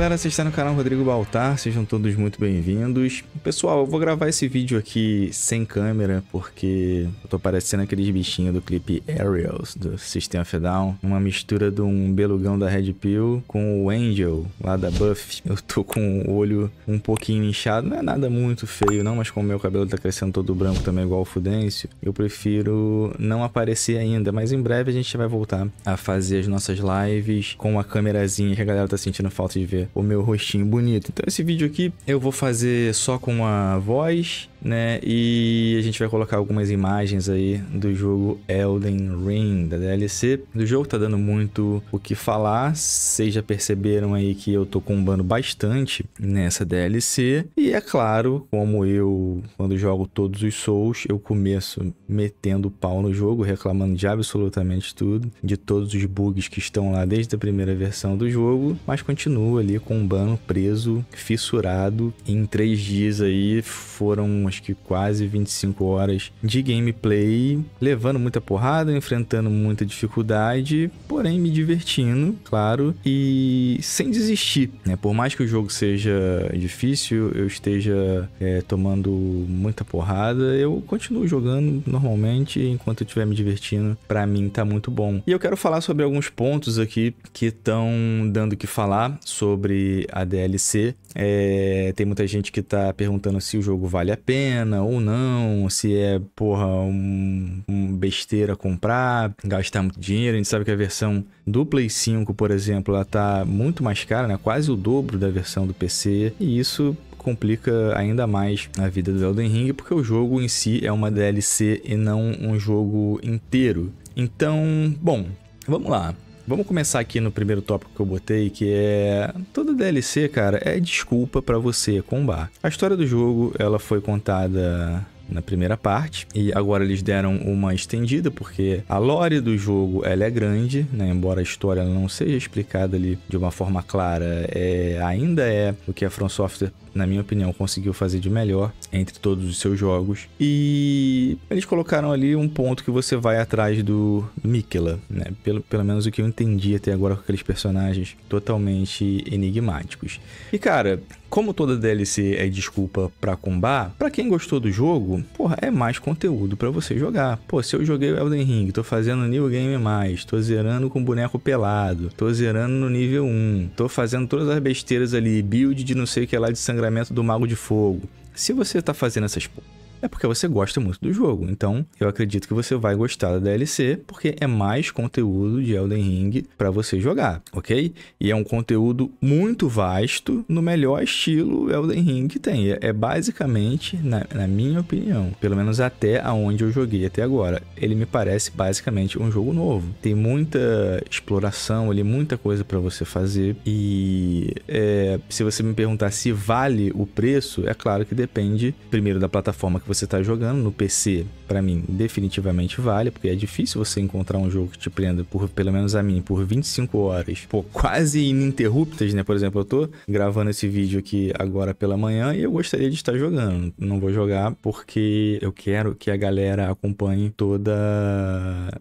galera, você está no canal Rodrigo Baltar, sejam todos muito bem-vindos. Pessoal, eu vou gravar esse vídeo aqui sem câmera, porque eu tô parecendo aqueles bichinhos do clipe Aerials, do System of Down. Uma mistura de um belugão da Red Pill com o Angel, lá da Buff. Eu tô com o olho um pouquinho inchado, não é nada muito feio não, mas como meu cabelo tá crescendo todo branco também igual o Fudêncio, eu prefiro não aparecer ainda, mas em breve a gente vai voltar a fazer as nossas lives com uma câmerazinha que a galera tá sentindo falta de ver o meu rostinho bonito. Então esse vídeo aqui eu vou fazer só com a voz né? E a gente vai colocar algumas imagens aí do jogo Elden Ring, da DLC. Do jogo tá dando muito o que falar. Vocês já perceberam aí que eu tô combando bastante nessa DLC. E é claro, como eu, quando jogo todos os Souls, eu começo metendo pau no jogo, reclamando de absolutamente tudo, de todos os bugs que estão lá desde a primeira versão do jogo, mas continuo ali combando, preso, fissurado. Em três dias aí foram acho que quase 25 horas de gameplay, levando muita porrada, enfrentando muita dificuldade, porém me divertindo, claro, e sem desistir, né? Por mais que o jogo seja difícil, eu esteja é, tomando muita porrada, eu continuo jogando normalmente enquanto eu estiver me divertindo. Para mim tá muito bom. E eu quero falar sobre alguns pontos aqui que estão dando o que falar sobre a DLC. É, tem muita gente que tá perguntando se o jogo vale a pena pena ou não, se é, porra, um, um besteira comprar, gastar muito dinheiro. A gente sabe que a versão do Play 5, por exemplo, ela tá muito mais cara, né? Quase o dobro da versão do PC. E isso complica ainda mais a vida do Elden Ring, porque o jogo em si é uma DLC e não um jogo inteiro. Então, bom, vamos lá. Vamos começar aqui no primeiro tópico que eu botei, que é todo DLC, cara, é desculpa para você combar. A história do jogo, ela foi contada na primeira parte. E agora eles deram uma estendida, porque a lore do jogo ela é grande, né? embora a história não seja explicada ali de uma forma clara, é, ainda é o que a From Software na minha opinião, conseguiu fazer de melhor entre todos os seus jogos. E eles colocaram ali um ponto que você vai atrás do Mikela, né? Pelo, pelo menos o que eu entendi até agora com aqueles personagens totalmente enigmáticos. E cara, como toda DLC é desculpa pra combar, para quem gostou do jogo, porra, é mais conteúdo para você jogar. Pô, se eu joguei Elden Ring, tô fazendo New Game Mais, tô zerando com boneco pelado, tô zerando no nível 1, tô fazendo todas as besteiras ali, build de não sei o que lá de sangue sangramento do Mago de Fogo. Se você está fazendo essas é porque você gosta muito do jogo. Então, eu acredito que você vai gostar da DLC, porque é mais conteúdo de Elden Ring para você jogar, ok? E é um conteúdo muito vasto, no melhor estilo Elden Ring que tem. É, é basicamente, na, na minha opinião, pelo menos até aonde eu joguei até agora, ele me parece basicamente um jogo novo. Tem muita exploração ali, muita coisa para você fazer. E é, se você me perguntar se vale o preço, é claro que depende primeiro da plataforma que você está jogando. No PC, para mim, definitivamente vale, porque é difícil você encontrar um jogo que te prenda, por, pelo menos a mim, por 25 horas, pô, quase ininterruptas, né? Por exemplo, eu tô gravando esse vídeo aqui agora pela manhã e eu gostaria de estar jogando. Não vou jogar porque eu quero que a galera acompanhe toda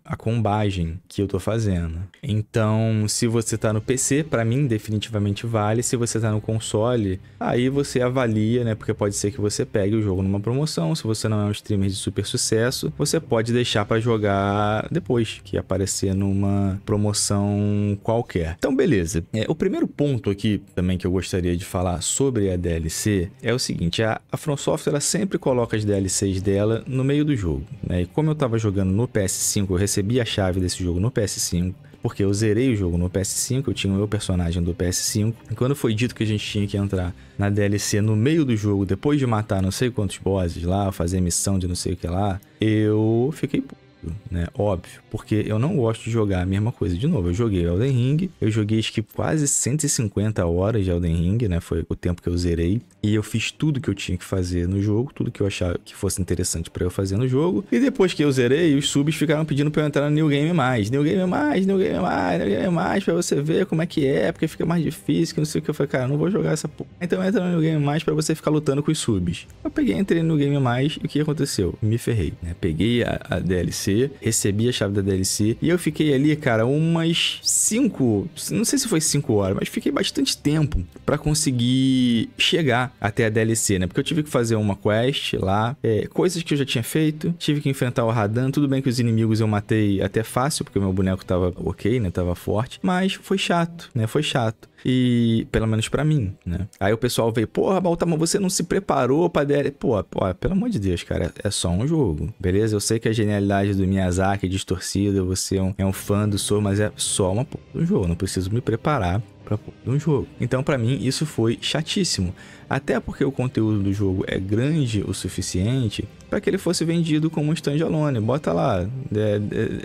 a combagem que eu tô fazendo. Então, se você tá no PC, para mim definitivamente vale. Se você tá no console, aí você avalia, né? Porque pode ser que você pegue o jogo numa promoção, se você não é um streamer de super sucesso, você pode deixar para jogar depois que aparecer numa promoção qualquer. Então, beleza. É, o primeiro ponto aqui também que eu gostaria de falar sobre a DLC é o seguinte: a, a From Software ela sempre coloca as DLCs dela no meio do jogo. Né? E como eu estava jogando no PS5, eu recebi a chave desse jogo no PS5. Porque eu zerei o jogo no PS5, eu tinha o meu personagem do PS5. E quando foi dito que a gente tinha que entrar na DLC no meio do jogo, depois de matar não sei quantos bosses lá, fazer missão de não sei o que lá, eu fiquei óbvio, né? Óbvio. Porque eu não gosto de jogar a mesma coisa de novo. Eu joguei Elden Ring, eu joguei acho que quase 150 horas de Elden Ring, né? Foi o tempo que eu zerei. E eu fiz tudo que eu tinha que fazer no jogo, tudo que eu achava que fosse interessante para eu fazer no jogo. E depois que eu zerei, os subs ficaram pedindo pra eu entrar no New Game Mais. New Game Mais, New Game Mais, New Game Mais, pra você ver como é que é, porque fica mais difícil, que não sei o que. Eu falei, cara, não vou jogar essa porra. Então entra no New Game Mais pra você ficar lutando com os subs. Eu peguei, entrei no Game Mais e o que aconteceu? Me ferrei, né? Peguei a, a DLC recebi a chave da DLC e eu fiquei ali, cara, umas 5, não sei se foi 5 horas, mas fiquei bastante tempo para conseguir chegar até a DLC, né? Porque eu tive que fazer uma quest lá, é, coisas que eu já tinha feito, tive que enfrentar o Radan, tudo bem que os inimigos eu matei até fácil, porque o meu boneco tava ok, né? Tava forte, mas foi chato, né? Foi chato. E pelo menos para mim, né? Aí o pessoal veio, porra, Baltamon, você não se preparou pra DL. Pô, pô, pelo amor de Deus, cara, é só um jogo. Beleza? Eu sei que a genialidade do Miyazaki é distorcida, você é um, é um fã do Sou, mas é só uma porra do jogo. Não preciso me preparar pra porra do um jogo. Então, para mim, isso foi chatíssimo. Até porque o conteúdo do jogo é grande o suficiente para que ele fosse vendido como um standalone. Bota lá, é,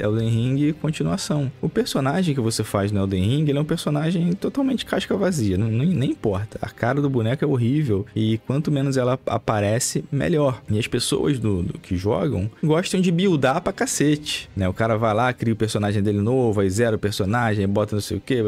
é, Elden Ring continuação. O personagem que você faz no Elden Ring ele é um personagem totalmente casca vazia, não, nem, nem importa. A cara do boneco é horrível e quanto menos ela aparece, melhor. E as pessoas do, do que jogam gostam de buildar pra cacete, né? O cara vai lá, cria o personagem dele novo, aí zera o personagem, bota não sei o que,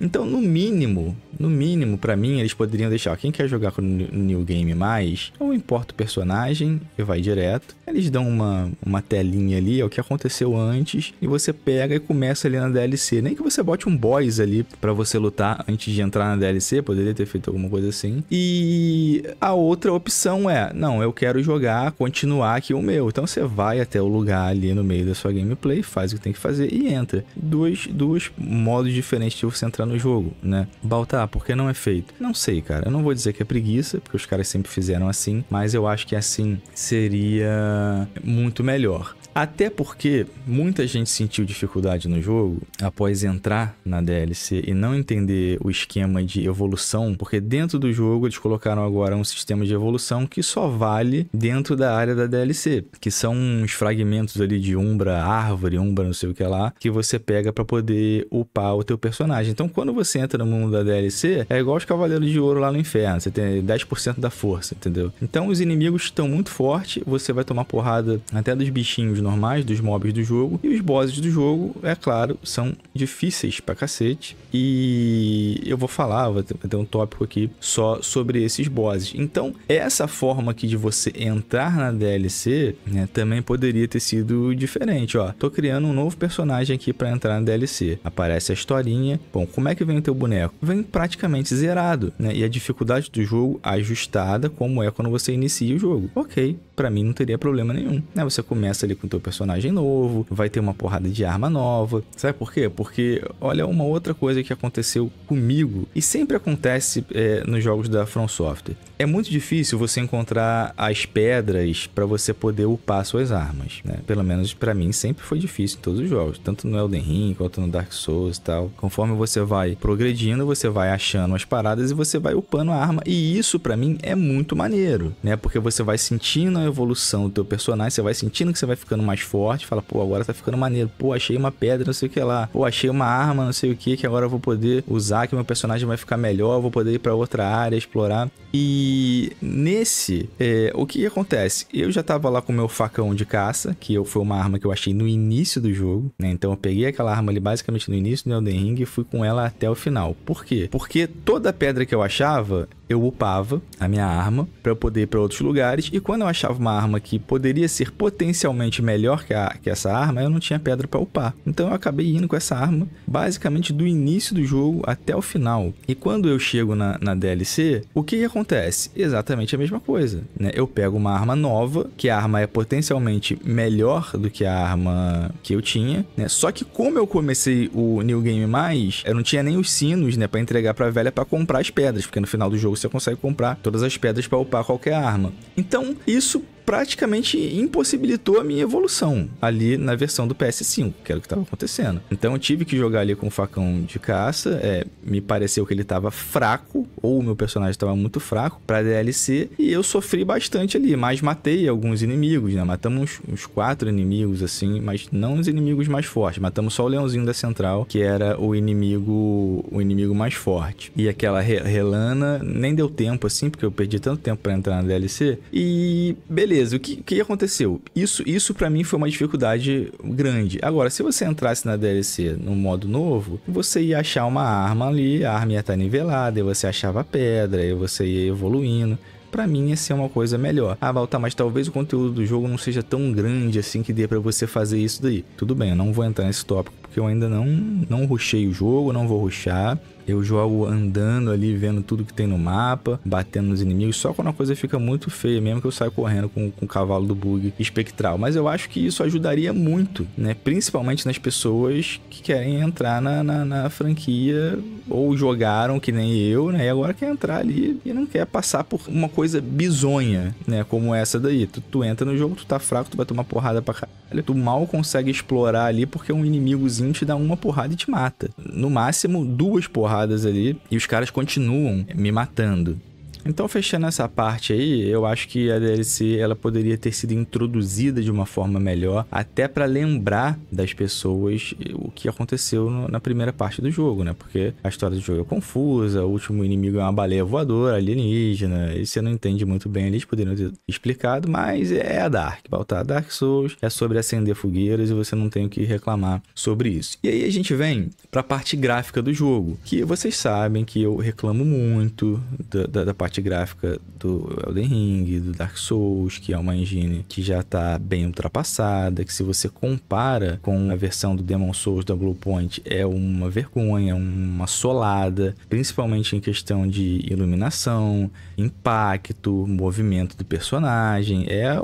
Então, no mínimo, no mínimo, para mim, eles poderiam deixar quem quer jogar no New Game+, mais, eu importo o personagem e vai direto. Eles dão uma, uma telinha ali, é o que aconteceu antes, e você pega e começa ali na DLC. Nem que você bote um boss ali para você lutar antes de entrar na DLC, poderia ter feito alguma coisa assim. E a outra opção é, não, eu quero jogar, continuar aqui o meu. Então você vai até o lugar ali no meio da sua gameplay, faz o que tem que fazer e entra. Dois, dois modos diferentes de você entrar no jogo, né? Baltar, por que não é feito? Não sei, cara. Eu não vou dizer que é preguiça preguiça, porque os caras sempre fizeram assim, mas eu acho que assim seria muito melhor. Até porque muita gente sentiu dificuldade no jogo após entrar na DLC e não entender o esquema de evolução, porque dentro do jogo eles colocaram agora um sistema de evolução que só vale dentro da área da DLC, que são uns fragmentos ali de umbra, árvore, umbra, não sei o que lá, que você pega para poder upar o teu personagem. Então, quando você entra no mundo da DLC, é igual os Cavaleiros de Ouro lá no Inferno, você tem 10% da força, entendeu? Então, os inimigos estão muito fortes, você vai tomar porrada até dos bichinhos normais, dos mobs do jogo. E os bosses do jogo, é claro, são difíceis pra cacete. E eu vou falar, vou ter um tópico aqui só sobre esses bosses. Então, essa forma aqui de você entrar na DLC, né, também poderia ter sido diferente, ó. Tô criando um novo personagem aqui para entrar na DLC. Aparece a historinha. Bom, como é que vem o teu boneco? Vem praticamente zerado, né? E a dificuldade do jogo ajustada como é quando você inicia o jogo. Ok, para mim não teria problema nenhum. Né? Você começa ali com o teu personagem novo, vai ter uma porrada de arma nova. Sabe por quê? Porque olha uma outra coisa que aconteceu comigo e sempre acontece é, nos jogos da From Software. É muito difícil você encontrar as pedras para você poder upar suas armas, né? Pelo menos para mim sempre foi difícil em todos os jogos, tanto no Elden Ring quanto no Dark Souls e tal. Conforme você vai progredindo, você vai achando as paradas e você vai upando a arma. E isso para mim é muito maneiro, né? Porque você vai sentindo a evolução do teu personagem, você vai sentindo que você vai ficando mais forte, fala, pô, agora tá ficando maneiro. Pô, achei uma pedra, não sei o que lá. Pô, achei uma arma, não sei o que, que agora eu vou poder usar, que meu personagem vai ficar melhor, vou poder ir para outra área explorar. E nesse, é, o que acontece? Eu já tava lá com meu facão de caça, que eu, foi uma arma que eu achei no início do jogo, né? Então eu peguei aquela arma ali basicamente no início do Elden Ring e fui com ela até o final. Por quê? Porque toda pedra que eu achava, eu upava a minha arma para eu poder ir para outros lugares. E quando eu achava uma arma que poderia ser potencialmente melhor que, a, que essa arma, eu não tinha pedra para upar. Então eu acabei indo com essa arma basicamente do início do jogo até o final. E quando eu chego na, na DLC, o que, que acontece? acontece exatamente a mesma coisa, né? Eu pego uma arma nova, que a arma é potencialmente melhor do que a arma que eu tinha, né? Só que como eu comecei o New Game Mais, eu não tinha nem os sinos, né, para entregar pra velha para comprar as pedras, porque no final do jogo você consegue comprar todas as pedras para upar qualquer arma. Então, isso praticamente impossibilitou a minha evolução ali na versão do PS5, que era o que estava acontecendo. Então eu tive que jogar ali com o facão de caça, é, me pareceu que ele estava fraco, ou o meu personagem estava muito fraco para DLC, e eu sofri bastante ali, mas matei alguns inimigos, né? Matamos uns, uns quatro inimigos assim, mas não os inimigos mais fortes, matamos só o leãozinho da central, que era o inimigo o inimigo mais forte. E aquela Relana nem deu tempo assim, porque eu perdi tanto tempo para entrar na DLC. E beleza beleza, o que, que aconteceu? Isso, isso para mim foi uma dificuldade grande. Agora, se você entrasse na DLC no modo novo, você ia achar uma arma ali, a arma ia estar tá nivelada, e você achava pedra, e você ia evoluindo para mim ia ser uma coisa melhor. Ah, Valtar, mas talvez o conteúdo do jogo não seja tão grande assim que dê para você fazer isso daí. Tudo bem, eu não vou entrar nesse tópico porque eu ainda não não rushei o jogo, não vou ruxar. Eu jogo andando ali, vendo tudo que tem no mapa, batendo nos inimigos, só quando a coisa fica muito feia mesmo que eu saio correndo com, com o cavalo do bug espectral. Mas eu acho que isso ajudaria muito, né? Principalmente nas pessoas que querem entrar na, na, na franquia ou jogaram que nem eu, né? E agora quer entrar ali e não quer passar por uma coisa bizonha, né? Como essa daí. Tu, tu entra no jogo, tu tá fraco, tu vai tomar porrada pra caralho. Tu mal consegue explorar ali porque um inimigozinho te dá uma porrada e te mata. No máximo, duas porradas porradas ali e os caras continuam me matando. Então, fechando essa parte aí, eu acho que a DLC ela poderia ter sido introduzida de uma forma melhor, até para lembrar das pessoas o que aconteceu no, na primeira parte do jogo, né? Porque a história do jogo é confusa, o último inimigo é uma baleia voadora, alienígena, e você não entende muito bem, eles poderiam ter explicado, mas é a Dark, Baltar Dark Souls, é sobre acender fogueiras e você não tem o que reclamar sobre isso. E aí a gente vem para a parte gráfica do jogo, que vocês sabem que eu reclamo muito da, da, da parte parte gráfica do Elden Ring, do Dark Souls, que é uma engine que já está bem ultrapassada, que se você compara com a versão do Demon Souls da Bluepoint, é uma vergonha, uma solada, principalmente em questão de iluminação, impacto, movimento do personagem. É,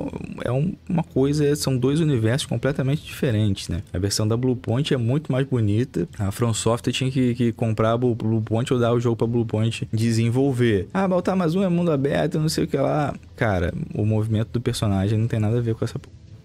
é uma coisa, são dois universos completamente diferentes, né? A versão da Blue Point é muito mais bonita. A From Software tinha que, que comprar a Point ou dar o jogo pra Point desenvolver. Ah, mas mais Tamazun é mundo aberto, não sei o que lá. Cara, o movimento do personagem não tem nada a ver com essa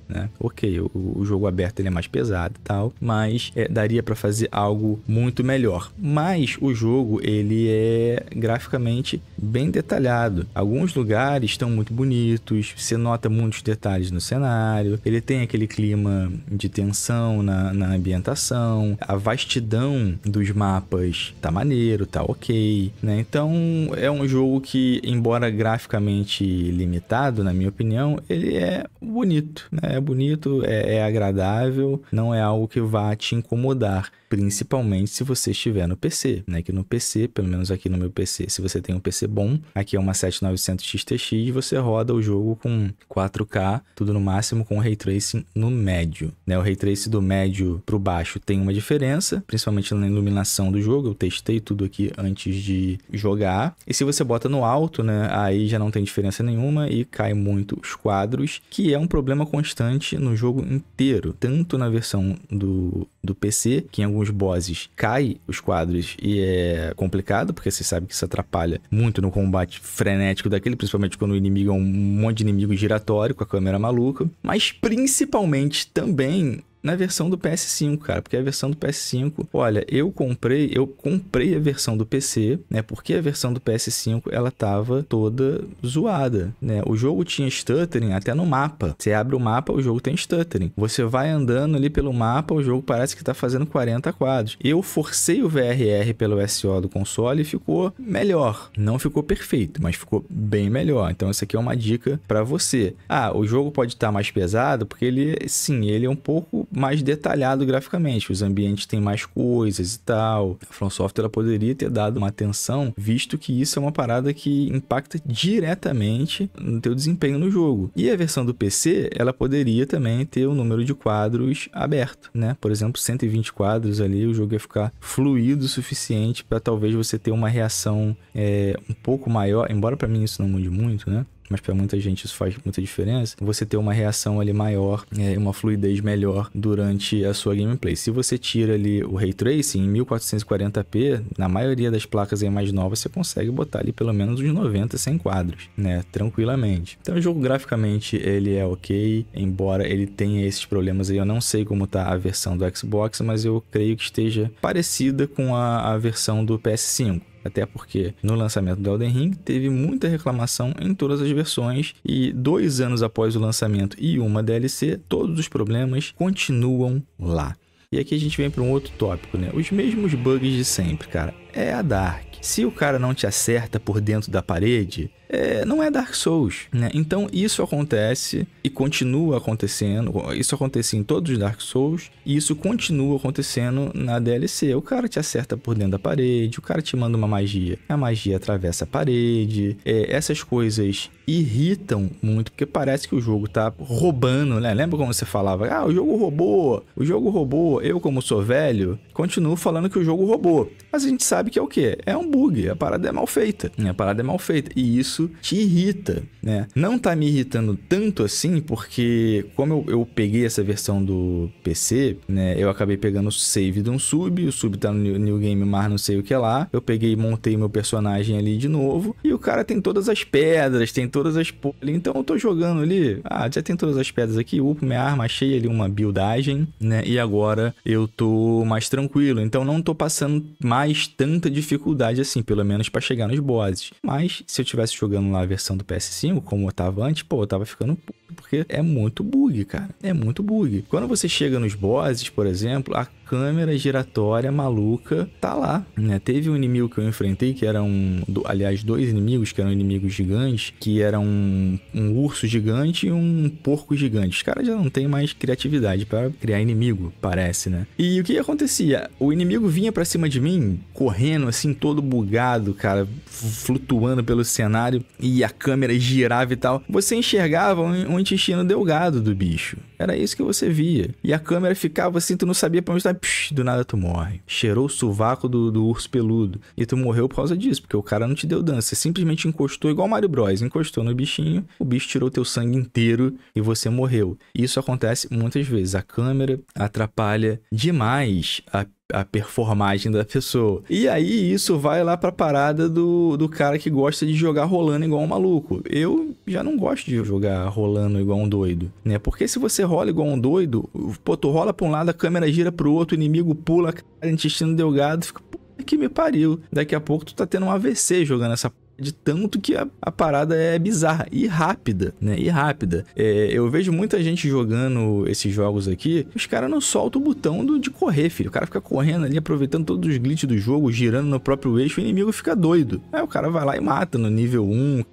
né? Ok, o, o jogo aberto ele é mais pesado e tal, mas é, daria para fazer algo muito melhor. Mas o jogo ele é graficamente bem detalhado. Alguns lugares estão muito bonitos, você nota muitos detalhes no cenário, ele tem aquele clima de tensão na, na ambientação, a vastidão dos mapas tá maneiro, tá ok, né? Então é um jogo que, embora graficamente limitado, na minha opinião, ele é bonito, né? é bonito, é, é agradável, não é algo que vá te incomodar principalmente se você estiver no PC, né? Que no PC, pelo menos aqui no meu PC, se você tem um PC bom, aqui é uma 7900 XTX, você roda o jogo com 4K, tudo no máximo com ray tracing no médio, né? O ray tracing do médio pro baixo tem uma diferença, principalmente na iluminação do jogo. Eu testei tudo aqui antes de jogar. E se você bota no alto, né, aí já não tem diferença nenhuma e cai muito os quadros, que é um problema constante no jogo inteiro, tanto na versão do, do PC, que em alguns alguns bosses cai os quadros e é complicado, porque você sabe que isso atrapalha muito no combate frenético daquele, principalmente quando o inimigo é um monte de inimigo giratório com a câmera maluca. Mas principalmente também na versão do PS5, cara, porque a versão do PS5, olha, eu comprei, eu comprei a versão do PC, né? Porque a versão do PS5 ela tava toda zoada, né? O jogo tinha stuttering até no mapa. Você abre o mapa, o jogo tem stuttering. Você vai andando ali pelo mapa, o jogo parece que tá fazendo 40 quadros. Eu forcei o VRR pelo SO do console e ficou melhor. Não ficou perfeito, mas ficou bem melhor. Então essa aqui é uma dica para você. Ah, o jogo pode estar tá mais pesado porque ele, sim, ele é um pouco mais detalhado graficamente. Os ambientes têm mais coisas e tal. A From Software poderia ter dado uma atenção, visto que isso é uma parada que impacta diretamente no teu desempenho no jogo. E a versão do PC, ela poderia também ter o um número de quadros aberto, né? Por exemplo, 120 quadros ali, o jogo ia ficar fluido o suficiente para talvez você ter uma reação é, um pouco maior, embora para mim isso não mude muito, né? mas para muita gente isso faz muita diferença, você ter uma reação ali maior, é, uma fluidez melhor durante a sua gameplay. Se você tira ali o Ray Tracing em 1440p, na maioria das placas aí mais novas você consegue botar ali pelo menos uns 90, 100 quadros, né, tranquilamente. Então o jogo graficamente ele é ok, embora ele tenha esses problemas aí, eu não sei como tá a versão do Xbox, mas eu creio que esteja parecida com a, a versão do PS5. Até porque no lançamento do Elden Ring teve muita reclamação em todas as versões e dois anos após o lançamento e uma DLC, todos os problemas continuam lá. E aqui a gente vem para um outro tópico, né? Os mesmos bugs de sempre, cara. É a Dark. Se o cara não te acerta por dentro da parede, é, não é Dark Souls. Né? Então isso acontece e continua acontecendo. Isso acontece em todos os Dark Souls e isso continua acontecendo na DLC. O cara te acerta por dentro da parede, o cara te manda uma magia. A magia atravessa a parede. É, essas coisas irritam muito porque parece que o jogo tá roubando, né? Lembra como você falava? Ah, o jogo roubou, o jogo roubou. Eu, como sou velho, continuo falando que o jogo roubou. Mas a gente sabe que é o quê? É um bug, a parada é mal feita. Né? A parada é mal feita. E isso isso te irrita, né? Não tá me irritando tanto assim, porque como eu, eu peguei essa versão do PC, né? Eu acabei pegando o save de um sub, o sub tá no New Game Mar não sei o que lá. Eu peguei e montei meu personagem ali de novo, e o cara tem todas as pedras, tem todas as... Então eu tô jogando ali, ah, já tem todas as pedras aqui, upo minha arma, achei ali uma buildagem, né? E agora eu tô mais tranquilo, então não tô passando mais tanta dificuldade assim, pelo menos para chegar nos bosses. Mas se eu tivesse jogando jogando lá a versão do PS5, como eu tava antes, pô, eu tava ficando porque é muito bug, cara. É muito bug. Quando você chega nos bosses, por exemplo, a câmera giratória maluca tá lá, né? Teve um inimigo que eu enfrentei, que era um... Aliás, dois inimigos que eram inimigos gigantes, que era um, um urso gigante e um porco gigante. Os caras já não têm mais criatividade para criar inimigo, parece, né? E o que acontecia? O inimigo vinha para cima de mim, correndo assim, todo bugado, cara, flutuando pelo cenário, e a câmera girava e tal. Você enxergava um intestino delgado do bicho. Era isso que você via. E a câmera ficava assim, tu não sabia pra onde estava psh, do nada tu morre. Cheirou o sovaco do, do urso peludo. E tu morreu por causa disso, porque o cara não te deu dança. Você simplesmente encostou igual Mario Bros. Encostou no bichinho, o bicho tirou teu sangue inteiro e você morreu. Isso acontece muitas vezes. A câmera atrapalha demais a a performagem da pessoa. E aí isso vai lá pra parada do, do cara que gosta de jogar rolando igual um maluco. Eu já não gosto de jogar rolando igual um doido, né? Porque se você rola igual um doido, pô, tu rola pra um lado, a câmera gira pro outro, o inimigo pula, cara, intestino delgado, fica, pô, que me pariu. Daqui a pouco tu tá tendo um AVC jogando essa de tanto que a, a, parada é bizarra e rápida, né? E rápida. É, eu vejo muita gente jogando esses jogos aqui, os caras não soltam o botão do, de correr, filho. O cara fica correndo ali, aproveitando todos os glitches do jogo, girando no próprio eixo, o inimigo fica doido. Aí o cara vai lá e mata no nível 1,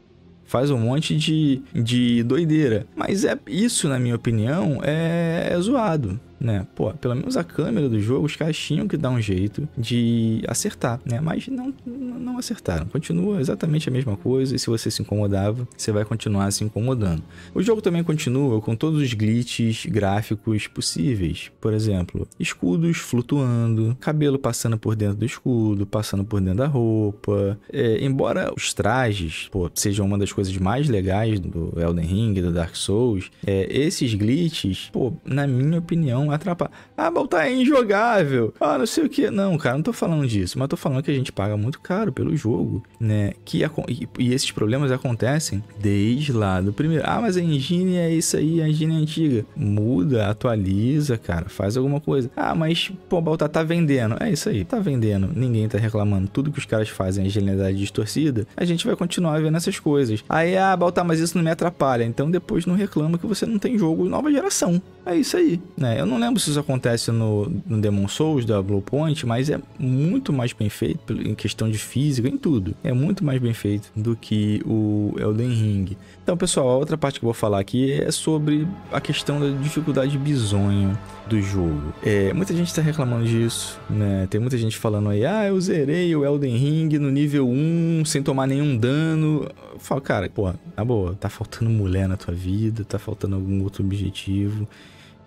faz um monte de, de doideira. Mas é isso, na minha opinião, é, é zoado né? Pô, pelo menos a câmera do jogo, os caras tinham que dar um jeito de acertar, né? Mas não, não acertaram. Continua exatamente a mesma coisa, e se você se incomodava, você vai continuar se incomodando. O jogo também continua com todos os glitches gráficos possíveis. Por exemplo, escudos flutuando, cabelo passando por dentro do escudo, passando por dentro da roupa. É, embora os trajes pô, sejam uma das coisas mais legais do Elden Ring, do Dark Souls, é, esses glitches, pô, na minha opinião, atrapalha. Ah, mas tá injogável. Ah, não sei o que. Não, cara, não tô falando disso. Mas tô falando que a gente paga muito caro pelo jogo, né? Que e, e, esses problemas acontecem desde lá do primeiro. Ah, mas a engine é isso aí, a engine é antiga. Muda, atualiza, cara, faz alguma coisa. Ah, mas, pô, Baltar tá vendendo. É isso aí, tá vendendo. Ninguém tá reclamando. Tudo que os caras fazem é genialidade distorcida. A gente vai continuar vendo essas coisas. Aí, ah, Baltar, mas isso não me atrapalha. Então depois não reclama que você não tem jogo nova geração. É isso aí, né? Eu não lembro se isso acontece no, no Demon Souls da Bluepoint, mas é muito mais bem feito em questão de física, em tudo. É muito mais bem feito do que o Elden Ring. Então, pessoal, a outra parte que eu vou falar aqui é sobre a questão da dificuldade bizonha do jogo. É, muita gente está reclamando disso, né? Tem muita gente falando aí, ah, eu zerei o Elden Ring no nível 1 sem tomar nenhum dano. Eu falo, cara, pô, na boa, tá faltando mulher na tua vida, tá faltando algum outro objetivo.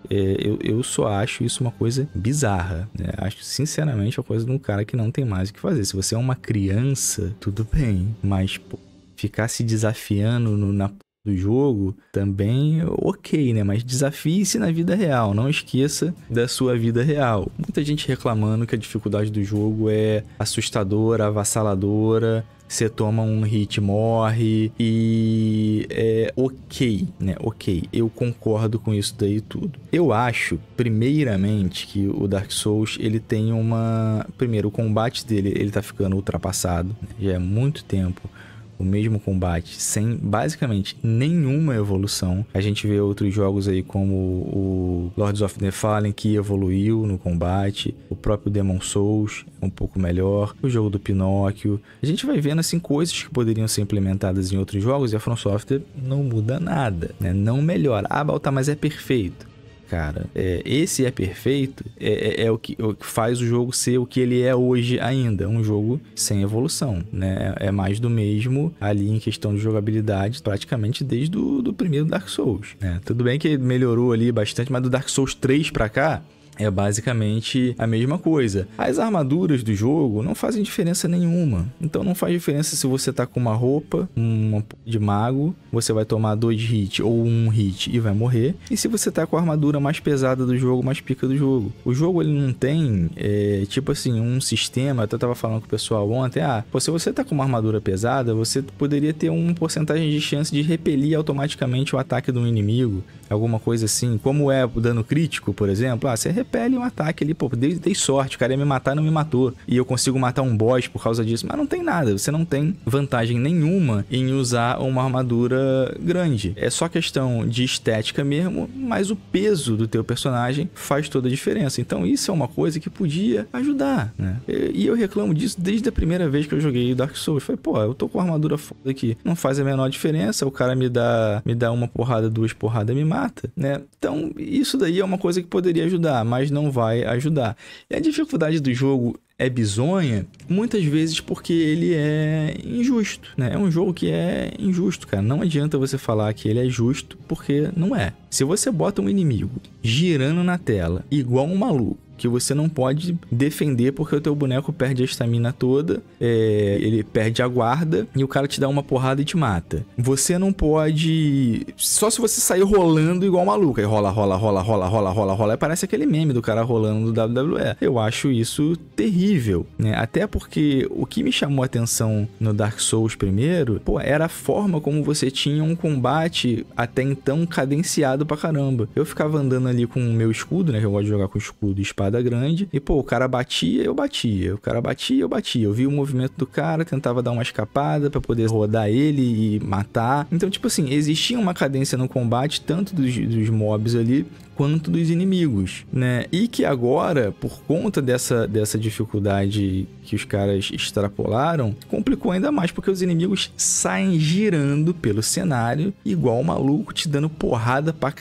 É, eu, eu só acho isso uma coisa bizarra. Né? Acho, sinceramente, a uma coisa de um cara que não tem mais o que fazer. Se você é uma criança, tudo bem, mas pô, ficar se desafiando no, na do jogo, também ok, né? Mas desafie-se na vida real, não esqueça da sua vida real. Muita gente reclamando que a dificuldade do jogo é assustadora, avassaladora, você toma um hit morre e é ok, né? Ok, eu concordo com isso daí tudo. Eu acho, primeiramente, que o Dark Souls ele tem uma, primeiro, o combate dele ele tá ficando ultrapassado, né? já é muito tempo o mesmo combate sem basicamente nenhuma evolução. A gente vê outros jogos aí como o Lords of the Fallen que evoluiu no combate, o próprio Demon Souls um pouco melhor, o jogo do Pinóquio. A gente vai vendo assim coisas que poderiam ser implementadas em outros jogos e a From Software não muda nada, né? Não melhora. Ah, Balta, mas é perfeito cara, é, esse é perfeito é, é, é o, que, o, que, faz o jogo ser o que ele é hoje ainda, um jogo sem evolução, né? É, é mais do mesmo ali em questão de jogabilidade, praticamente desde o do primeiro Dark Souls, né? Tudo bem que melhorou ali bastante, mas do Dark Souls 3 pra cá, é basicamente a mesma coisa. As armaduras do jogo não fazem diferença nenhuma. Então não faz diferença se você tá com uma roupa, uma de mago, você vai tomar dois hits ou um hit e vai morrer. E se você tá com a armadura mais pesada do jogo, mais pica do jogo. O jogo ele não tem, é, tipo assim, um sistema. Eu até tava falando com o pessoal ontem. Ah, pô, se você tá com uma armadura pesada, você poderia ter uma porcentagem de chance de repelir automaticamente o ataque de um inimigo alguma coisa assim, como é o dano crítico, por exemplo, ah, você repele um ataque ali, pô, dei, dei, sorte, o cara ia me matar, não me matou, e eu consigo matar um boss por causa disso, mas não tem nada, você não tem vantagem nenhuma em usar uma armadura grande. É só questão de estética mesmo, mas o peso do teu personagem faz toda a diferença. Então isso é uma coisa que podia ajudar, né? E, eu reclamo disso desde a primeira vez que eu joguei Dark Souls. Falei, pô, eu tô com armadura foda aqui, não faz a menor diferença, o cara me dá me dá uma porrada, duas porradas, me mata, mata, né? Então, isso daí é uma coisa que poderia ajudar, mas não vai ajudar. E a dificuldade do jogo é bizonha, muitas vezes porque ele é injusto, né? É um jogo que é injusto, cara. Não adianta você falar que ele é justo, porque não é. Se você bota um inimigo girando na tela, igual um maluco, que você não pode defender porque o teu boneco perde a estamina toda, é, ele perde a guarda e o cara te dá uma porrada e te mata. Você não pode. Só se você sair rolando igual maluco. Aí rola, rola, rola, rola, rola, rola, rola. Aí parece aquele meme do cara rolando do WWE. Eu acho isso terrível, né? Até porque o que me chamou a atenção no Dark Souls primeiro, pô, era a forma como você tinha um combate até então cadenciado pra caramba. Eu ficava andando ali com o meu escudo, né? Que eu gosto de jogar com escudo e espada porrada grande. E, pô, o cara batia, eu batia. O cara batia, eu batia. Eu via o movimento do cara, tentava dar uma escapada para poder rodar ele e matar. Então, tipo assim, existia uma cadência no combate, tanto dos, dos mobs ali, quanto dos inimigos, né? E que agora, por conta dessa, dessa dificuldade que os caras extrapolaram, complicou ainda mais porque os inimigos saem girando pelo cenário igual um maluco te dando porrada pra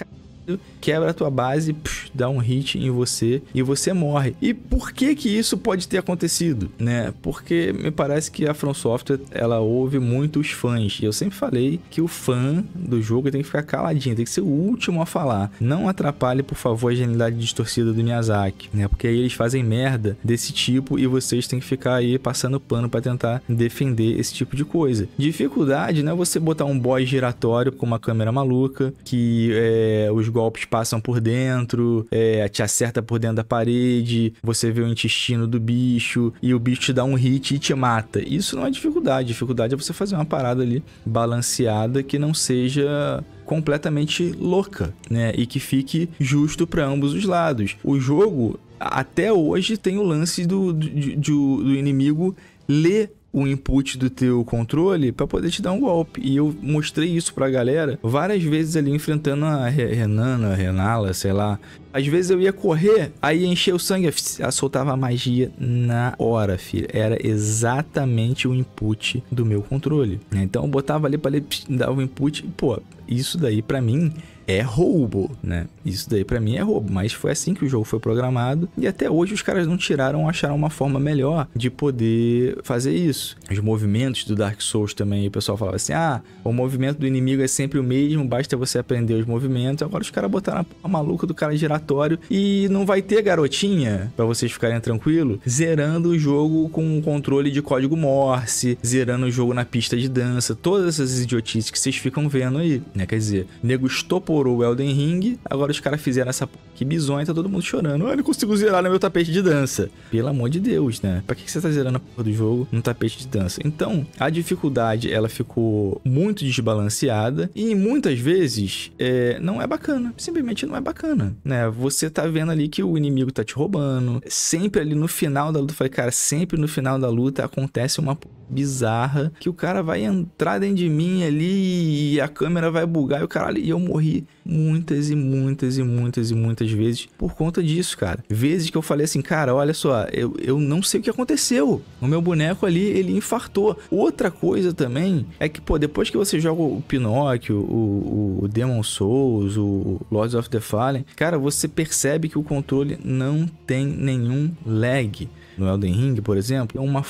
rápido, quebra a tua base, psh, dá um hit em você e você morre. E por que que isso pode ter acontecido, né? Porque me parece que a From Software, ela ouve muito os fãs. E eu sempre falei que o fã do jogo tem que ficar caladinho, tem que ser o último a falar. Não atrapalhe, por favor, a genialidade distorcida do Miyazaki, né? Porque aí eles fazem merda desse tipo e vocês têm que ficar aí passando pano para tentar defender esse tipo de coisa. Dificuldade, né? Você botar um boy giratório com uma câmera maluca, que é, os golpes passam por dentro, é, te acerta por dentro da parede, você vê o intestino do bicho e o bicho te dá um hit e te mata. Isso não é dificuldade. Dificuldade é você fazer uma parada ali balanceada que não seja completamente louca, né? E que fique justo para ambos os lados. O jogo até hoje tem o lance do, do, do, do inimigo ler o input do teu controle para poder te dar um golpe. E eu mostrei isso pra galera várias vezes ali enfrentando a Renana, Renala, sei lá. Às vezes eu ia correr, aí enchia o sangue, soltava a magia na hora, filho. Era exatamente o input do meu controle. Né? Então eu botava ali para ele dar o input, pô, isso daí para mim é roubo, né? Isso daí para mim é roubo, mas foi assim que o jogo foi programado e até hoje os caras não tiraram, acharam uma forma melhor de poder fazer isso. Os movimentos do Dark Souls também, o pessoal falava assim: "Ah, o movimento do inimigo é sempre o mesmo, basta você aprender os movimentos". Agora os caras botaram a maluca do cara giratório e não vai ter garotinha para vocês ficarem tranquilo, zerando o jogo com um controle de código Morse, zerando o jogo na pista de dança, todas essas idiotices que vocês ficam vendo aí, né? Quer dizer, nego estopou estourou o Elden Ring, agora os caras fizeram essa que bizonha, tá todo mundo chorando. Ah, não consigo zerar no meu tapete de dança. Pelo amor de Deus, né? Pra que você tá zerando a porra do jogo no tapete de dança? Então, a dificuldade, ela ficou muito desbalanceada e muitas vezes é, não é bacana. Simplesmente não é bacana, né? Você tá vendo ali que o inimigo tá te roubando. Sempre ali no final da luta, eu falei, cara, sempre no final da luta acontece uma bizarra que o cara vai entrar dentro de mim ali e a câmera vai bugar e o caralho, e eu morri muitas e muitas e muitas e muitas vezes por conta disso, cara. Vezes que eu falei assim, cara, olha só, eu, eu não sei o que aconteceu. O meu boneco ali, ele infartou. Outra coisa também é que, pô, depois que você joga o Pinóquio, o, o Demon Souls, o Lords of the Fallen, cara, você percebe que o controle não tem nenhum lag. No Elden Ring, por exemplo, é uma.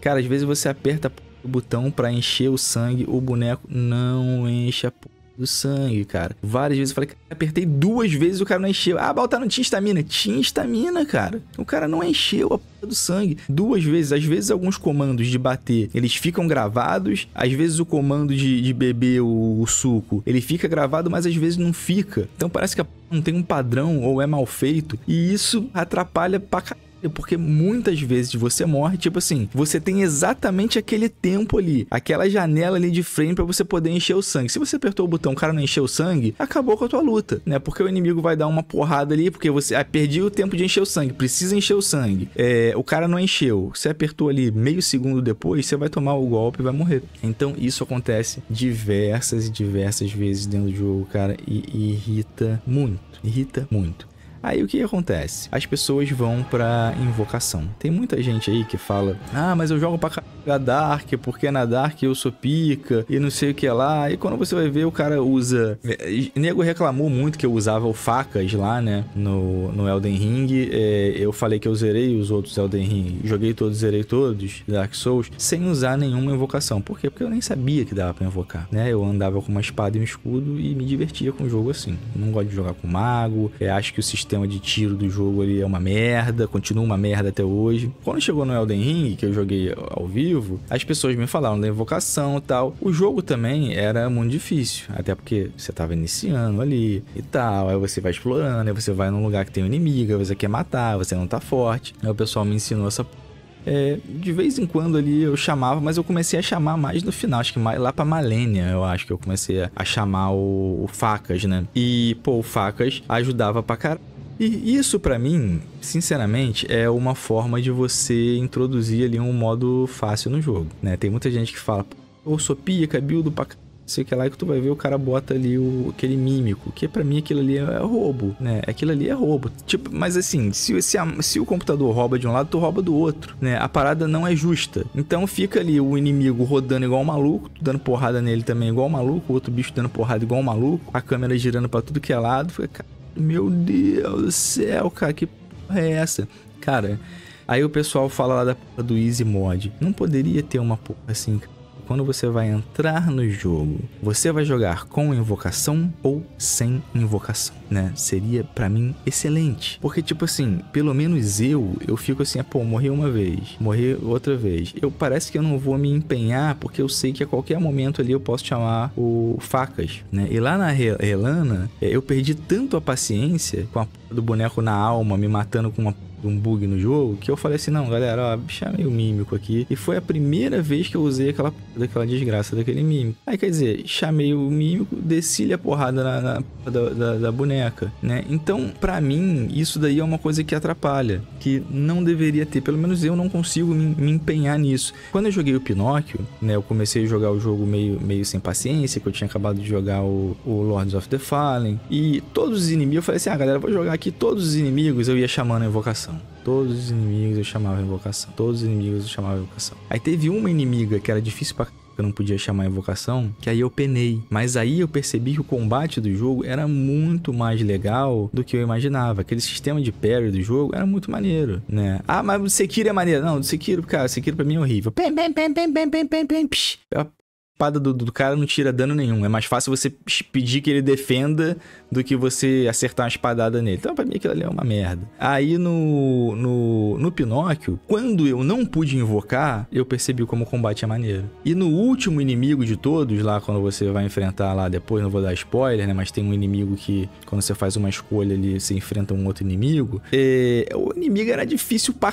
Cara, às vezes você aperta o botão para encher o sangue, o boneco não enche a do sangue, cara. Várias vezes eu falei, apertei duas vezes o cara não encheu. Ah, Baltar não tinha estamina. Tinha estamina, cara. O cara não encheu a porra do sangue. Duas vezes. Às vezes alguns comandos de bater, eles ficam gravados. Às vezes o comando de, de beber o, o, suco, ele fica gravado, mas às vezes não fica. Então parece que a porra não tem um padrão ou é mal feito. E isso atrapalha pra caralho é porque muitas vezes você morre, tipo assim, você tem exatamente aquele tempo ali, aquela janela ali de frame para você poder encher o sangue. Se você apertou o botão, o cara não encheu o sangue, acabou com a tua luta, né? Porque o inimigo vai dar uma porrada ali, porque você ah, perdi o tempo de encher o sangue, precisa encher o sangue. É, o cara não encheu, você apertou ali meio segundo depois, você vai tomar o golpe e vai morrer. Então isso acontece diversas e diversas vezes dentro do jogo, cara, e, e irrita muito, irrita muito. Aí o que acontece? As pessoas vão pra invocação. Tem muita gente aí que fala, ah, mas eu jogo pra caralho da é Dark, porque na Dark eu sou pica e não sei o que lá. E quando você vai ver, o cara usa. O é, nego reclamou muito que eu usava o facas lá, né? No, no Elden Ring. É, eu falei que eu zerei os outros Elden Ring. Joguei todos, zerei todos, Dark Souls, sem usar nenhuma invocação. Por quê? Porque eu nem sabia que dava pra invocar, né? Eu andava com uma espada e um escudo e me divertia com o jogo assim. não gosto de jogar com mago. É, acho que o sistema de tiro do jogo ali é uma merda. Continua uma merda até hoje. Quando chegou no Elden Ring, que eu joguei ao vivo, as pessoas me falaram da invocação e tal. O jogo também era muito difícil, até porque você tava iniciando ali e tal. Aí você vai explorando, aí você vai num lugar que tem um inimigo, aí você quer matar, você não tá forte. Aí o pessoal me ensinou essa é, de vez em quando ali eu chamava, mas eu comecei a chamar mais no final, acho que mais, lá pra Malenia eu acho que eu comecei a, chamar o, o Facas, né? E, pô, o Facas ajudava pra caralho e isso para mim, sinceramente, é uma forma de você introduzir ali um modo fácil no jogo, né? Tem muita gente que fala, ou sou pica, buildo pra sei que lá que tu vai ver o cara bota ali o, aquele mímico, que para mim aquilo ali é roubo, né? Aquilo ali é roubo. Tipo, mas assim, se, se, a, se o computador rouba de um lado, tu rouba do outro, né? A parada não é justa. Então fica ali o inimigo rodando igual um maluco, tu dando porrada nele também igual um maluco, o outro bicho dando porrada igual um maluco, a câmera girando para tudo que é lado, fica, meu Deus do céu, cara, que porra é essa? Cara, aí o pessoal fala lá da porra do Easy Mod. Não poderia ter uma porra assim, cara quando você vai entrar no jogo, você vai jogar com invocação ou sem invocação né? Seria para mim excelente. Porque, tipo assim, pelo menos eu, eu fico assim, ah, pô, morri uma vez, morri outra vez. Eu parece que eu não vou me empenhar, porque eu sei que a qualquer momento ali eu posso chamar o facas, né? E lá na Relana, é, eu perdi tanto a paciência com a do boneco na alma, me matando com uma um bug no jogo, que eu falei assim, não, galera, ó, chamei é o mímico aqui. E foi a primeira vez que eu usei aquela daquela desgraça daquele mímico. Aí, quer dizer, chamei o mímico, desci a porrada na, na da, da, da boneca boneca, né? Então, para mim, isso daí é uma coisa que atrapalha, que não deveria ter, pelo menos eu não consigo me, me empenhar nisso. Quando eu joguei o Pinóquio, né, eu comecei a jogar o jogo meio, meio sem paciência, que eu tinha acabado de jogar o, o Lords of the Fallen, e todos os inimigos, eu falei assim, ah, galera, vou jogar aqui todos os inimigos, eu ia chamando a invocação. Todos os inimigos eu chamava a invocação. Todos os inimigos eu chamava a invocação. Aí teve uma inimiga que era difícil pra eu não podia chamar invocação, que aí eu penei. Mas aí eu percebi que o combate do jogo era muito mais legal do que eu imaginava. Aquele sistema de parry do jogo era muito maneiro, né? Ah, mas o Sekiro é maneiro. Não, o Sekiro, cara, o Sekiro pra mim é horrível. Pem, pem, pem, pem, pem, pem, pem, pem, psh espada do, do, cara não tira dano nenhum. É mais fácil você pedir que ele defenda do que você acertar uma espadada nele. Então, pra mim, aquilo ali é uma merda. Aí no, no, no Pinóquio, quando eu não pude invocar, eu percebi como o combate é maneiro. E no último inimigo de todos, lá quando você vai enfrentar lá depois, não vou dar spoiler, né? Mas tem um inimigo que, quando você faz uma escolha ali, você enfrenta um outro inimigo. É, o inimigo era difícil pra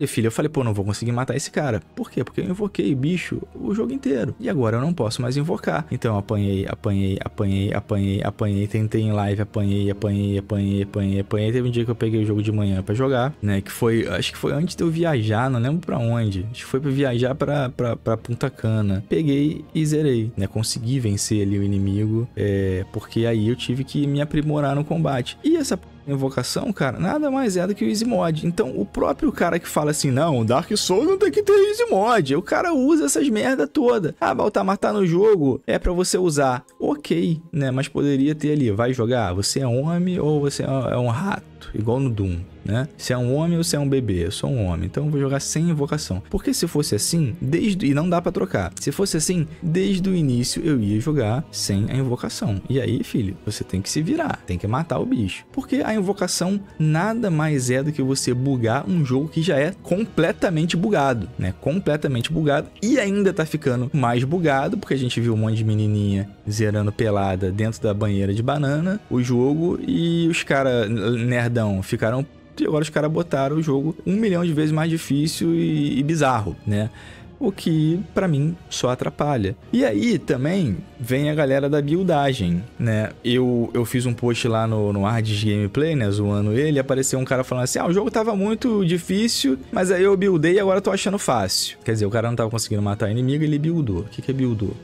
e filho, eu falei, pô, não vou conseguir matar esse cara. Por quê? Porque eu invoquei bicho o jogo inteiro. E agora eu não posso mais invocar. Então eu apanhei, apanhei, apanhei, apanhei, apanhei, tentei em live, apanhei, apanhei, apanhei, apanhei, apanhei. Teve um dia que eu peguei o jogo de manhã para jogar, né? Que foi, acho que foi antes de eu viajar, não lembro para onde. Acho que foi para viajar pra, pra, pra Punta Cana. Peguei e zerei, né? Consegui vencer ali o inimigo, é, porque aí eu tive que me aprimorar no combate. E essa invocação, cara, nada mais é do que o Easy Mod. Então, o próprio cara que fala assim, não, Dark Souls não tem que ter Easy Mod. O cara usa essas merda toda. Ah, Baltamar tá no jogo, é para você usar. Ok, né? Mas poderia ter ali, vai jogar, você é homem ou você é, é um rato, igual no Doom né? Se é um homem ou se é um bebê, eu sou um homem, então eu vou jogar sem invocação. Porque se fosse assim, desde e não dá para trocar. Se fosse assim, desde o início eu ia jogar sem a invocação. E aí, filho, você tem que se virar, tem que matar o bicho. Porque a invocação nada mais é do que você bugar um jogo que já é completamente bugado, né? Completamente bugado e ainda tá ficando mais bugado, porque a gente viu um monte de menininha zerando pelada dentro da banheira de banana, o jogo e os caras nerdão ficaram e agora os caras botaram o jogo um milhão de vezes mais difícil e, e bizarro, né? o que para mim só atrapalha. E aí também vem a galera da buildagem, né? Eu, eu fiz um post lá no, no Hard Gameplay, né? Zoando ele, apareceu um cara falando assim: ah, o jogo tava muito difícil, mas aí eu buildei e agora tô achando fácil. Quer dizer, o cara não tava conseguindo matar inimigo, ele buildou. O que, que é buildou?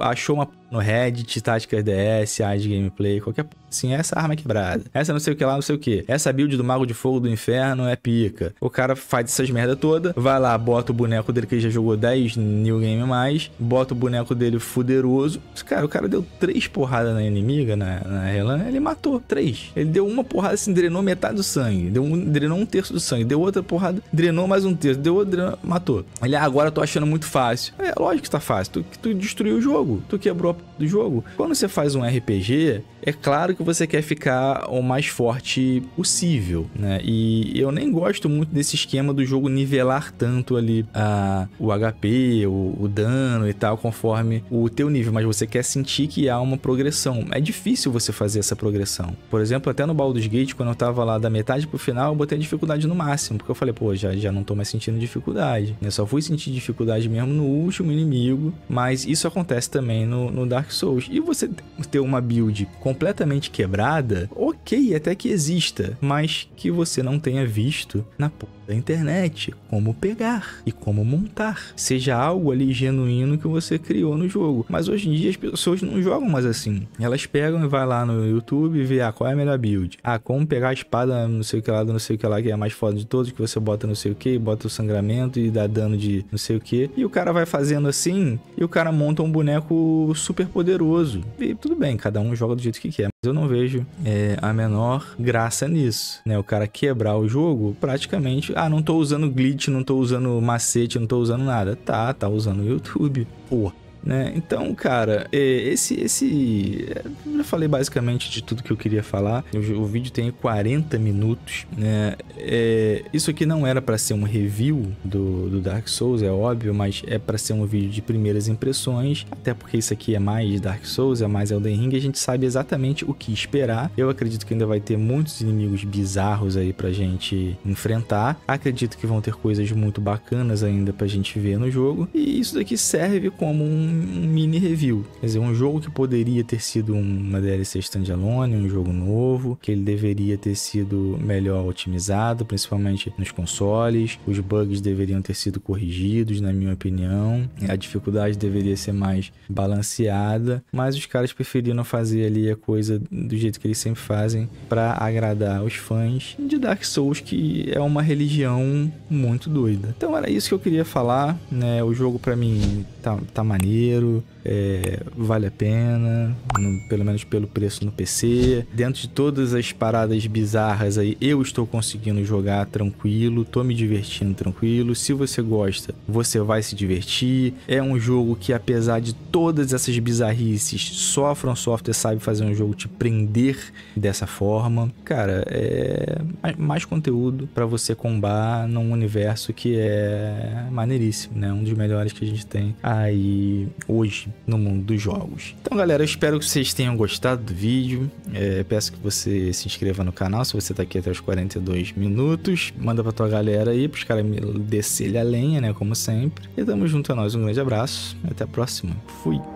achou uma no Reddit, táticas DS, de gameplay, qualquer assim, essa arma é quebrada. Essa não sei o que lá, não sei o que. Essa build do Mago de Fogo do Inferno é pica. O cara faz essas merda toda, vai lá, bota o boneco dele que já jogou 10 New Game mais, bota o boneco dele fuderoso. Cara, o cara deu três porradas na inimiga, na, na Relan, ele matou três. Ele deu uma porrada assim, drenou metade do sangue, deu um, drenou um terço do sangue, deu outra porrada, drenou mais um terço, deu outra, drenou, matou. Ele, ah, agora eu tô achando muito fácil. É, lógico que tá fácil, tu, tu destruiu o jogo jogo, tu quebrou do jogo. Quando você faz um RPG, é claro que você quer ficar o mais forte possível, né? E eu nem gosto muito desse esquema do jogo nivelar tanto ali a, ah, o HP, o, o dano e tal, conforme o teu nível, mas você quer sentir que há uma progressão. É difícil você fazer essa progressão. Por exemplo, até no Baldur's Gate, quando eu tava lá da metade pro final, eu botei a dificuldade no máximo, porque eu falei, pô, já, já não tô mais sentindo dificuldade. Eu né? só fui sentir dificuldade mesmo no último inimigo, mas isso acontece também no, no Dark Souls. E você ter uma build completamente quebrada, ok, até que exista, mas que você não tenha visto na da internet, como pegar e como montar. Seja algo ali genuíno que você criou no jogo. Mas hoje em dia as pessoas não jogam mais assim. Elas pegam e vai lá no YouTube ver ah, qual é a melhor build. Ah, como pegar a espada não sei o que lá, não sei o que lá, que é a mais foda de todos, que você bota não sei o que, bota o sangramento e dá dano de não sei o que. E o cara vai fazendo assim e o cara monta um boneco super poderoso. E tudo bem, cada um joga do jeito que quer. Eu não vejo é, a menor graça nisso, né? O cara quebrar o jogo, praticamente, ah, não tô usando glitch, não tô usando macete, não tô usando nada. Tá, tá usando o YouTube. Pô, né? Então, cara, é, esse. esse eu já falei basicamente de tudo que eu queria falar. O, o vídeo tem 40 minutos. Né? É, isso aqui não era para ser um review do, do, Dark Souls, é óbvio, mas é para ser um vídeo de primeiras impressões. Até porque isso aqui é mais Dark Souls, é mais Elden Ring, a gente sabe exatamente o que esperar. Eu acredito que ainda vai ter muitos inimigos bizarros aí pra gente enfrentar. Acredito que vão ter coisas muito bacanas ainda pra gente ver no jogo. E isso daqui serve como um um mini review. Quer dizer, um jogo que poderia ter sido uma DLC standalone, um jogo novo, que ele deveria ter sido melhor otimizado, principalmente nos consoles. Os bugs deveriam ter sido corrigidos, na minha opinião. A dificuldade deveria ser mais balanceada, mas os caras preferiram fazer ali a coisa do jeito que eles sempre fazem para agradar os fãs de Dark Souls, que é uma religião muito doida. Então era isso que eu queria falar, né? O jogo para mim tá, tá maneiro dinheiro é, vale a pena, no, pelo menos pelo preço no PC. Dentro de todas as paradas bizarras aí, eu estou conseguindo jogar tranquilo, tô me divertindo tranquilo. Se você gosta, você vai se divertir. É um jogo que, apesar de todas essas bizarrices, só a Software sabe fazer um jogo te prender dessa forma. Cara, é mais conteúdo para você combar num universo que é maneiríssimo, né? Um dos melhores que a gente tem aí hoje no mundo dos jogos. Então, galera, eu espero que vocês tenham gostado do vídeo. É, peço que você se inscreva no canal se você tá aqui até os 42 minutos. Manda pra tua galera aí, pros caras me descer a lenha, né? Como sempre. E tamo junto a nós. Um grande abraço. Até a próxima. Fui.